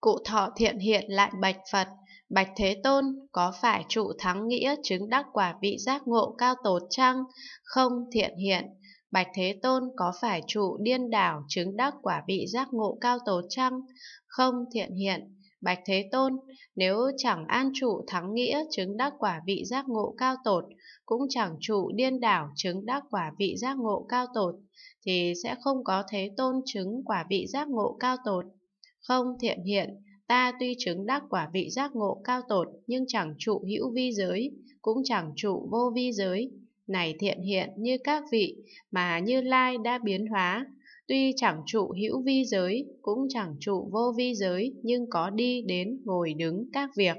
Cụ thọ thiện hiện lại bạch Phật, Bạch Thế Tôn, có phải trụ thắng nghĩa chứng đắc quả vị giác ngộ cao tột chăng? Không thiện hiện. Bạch Thế Tôn, có phải trụ điên đảo chứng đắc quả vị giác ngộ cao tột chăng? Không thiện hiện. Bạch Thế Tôn, nếu chẳng an trụ thắng nghĩa chứng đắc quả vị giác ngộ cao tột, cũng chẳng trụ điên đảo chứng đắc quả vị giác ngộ cao tột, thì sẽ không có Thế Tôn chứng quả vị giác ngộ cao tột. Không thiện hiện, ta tuy chứng đắc quả vị giác ngộ cao tột nhưng chẳng trụ hữu vi giới, cũng chẳng trụ vô vi giới. Này thiện hiện như các vị mà Như Lai đã biến hóa, tuy chẳng trụ hữu vi giới, cũng chẳng trụ vô vi giới nhưng có đi đến ngồi đứng các việc.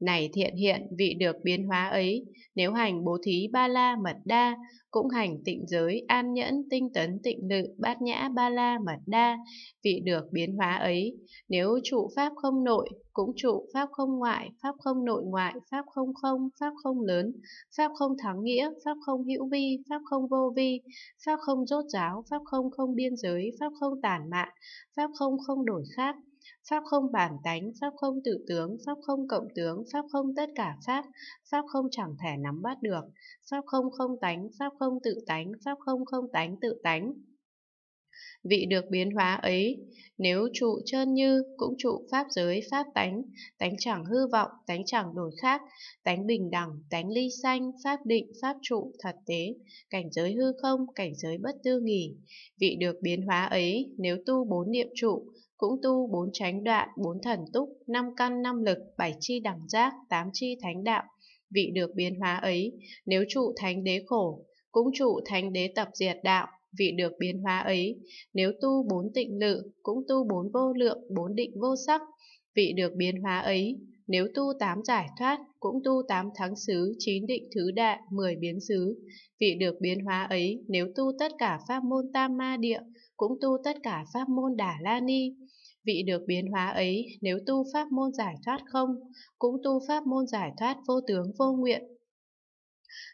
Này thiện hiện vị được biến hóa ấy, nếu hành bố thí ba la mật đa, cũng hành tịnh giới, an nhẫn, tinh tấn, tịnh lự, bát nhã ba la mật đa, vị được biến hóa ấy, nếu trụ pháp không nội, cũng trụ pháp không ngoại, pháp không nội ngoại, pháp không không, pháp không lớn, pháp không thắng nghĩa, pháp không hữu vi, pháp không vô vi, pháp không rốt ráo, pháp không không biên giới, pháp không tản mạn, pháp không không đổi khác, Pháp không bản tánh, Pháp không tự tướng, Pháp không cộng tướng, Pháp không tất cả Pháp, Pháp không chẳng thể nắm bắt được, Pháp không không tánh, Pháp không tự tánh, Pháp không không tánh tự tánh. Vị được biến hóa ấy, nếu trụ chân như cũng trụ pháp giới pháp tánh, tánh chẳng hư vọng, tánh chẳng đổi khác, tánh bình đẳng, tánh ly sanh, pháp định, pháp trụ, thật tế, cảnh giới hư không, cảnh giới bất tư nghỉ. Vị được biến hóa ấy, nếu tu bốn niệm trụ, cũng tu bốn tránh đoạn, bốn thần túc, năm căn năm lực, bảy chi đẳng giác, tám chi thánh đạo. Vị được biến hóa ấy, nếu trụ thánh đế khổ, cũng trụ thánh đế tập diệt đạo, vì được biến hóa ấy, nếu tu bốn tịnh lự, cũng tu bốn vô lượng, bốn định vô sắc, vị được biến hóa ấy, nếu tu tám giải thoát, cũng tu tám thắng xứ, chín định thứ đại, mười biến xứ. Vị được biến hóa ấy, nếu tu tất cả pháp môn tam ma địa, cũng tu tất cả pháp môn đà la ni. Vị được biến hóa ấy, nếu tu pháp môn giải thoát không, cũng tu pháp môn giải thoát vô tướng vô nguyện.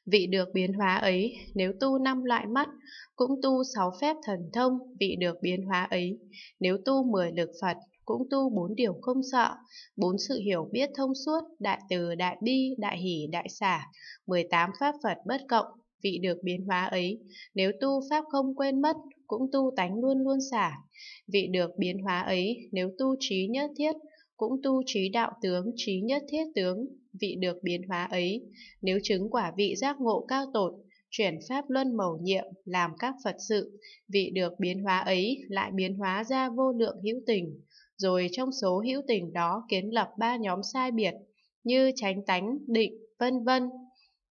Vị được biến hóa ấy, nếu tu năm loại mắt, cũng tu sáu phép thần thông, vị được biến hóa ấy. Nếu tu mười lực Phật, cũng tu bốn điều không sợ, bốn sự hiểu biết thông suốt, đại từ, đại bi, đại hỷ, đại xả, 18 pháp Phật bất cộng, vị được biến hóa ấy. Nếu tu pháp không quên mất, cũng tu tánh luôn luôn xả. Vị được biến hóa ấy, nếu tu trí nhất thiết, cũng tu trí đạo tướng, trí nhất thiết tướng, vị được biến hóa ấy, nếu chứng quả vị giác ngộ cao tột, chuyển pháp luân mầu nhiệm, làm các Phật sự, vị được biến hóa ấy lại biến hóa ra vô lượng hữu tình, rồi trong số hữu tình đó kiến lập ba nhóm sai biệt, như tránh tánh, định, vân vân.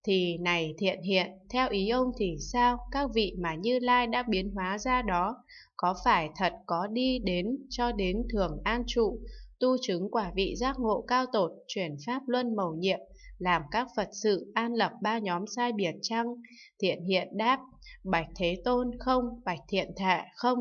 Thì này thiện hiện, theo ý ông thì sao, các vị mà Như Lai đã biến hóa ra đó, có phải thật có đi đến cho đến thường an trụ, tu chứng quả vị giác ngộ cao tột, chuyển pháp luân mầu nhiệm, làm các Phật sự an lập ba nhóm sai biệt chăng? Thiện hiện đáp, bạch thế tôn không, bạch thiện thạ không.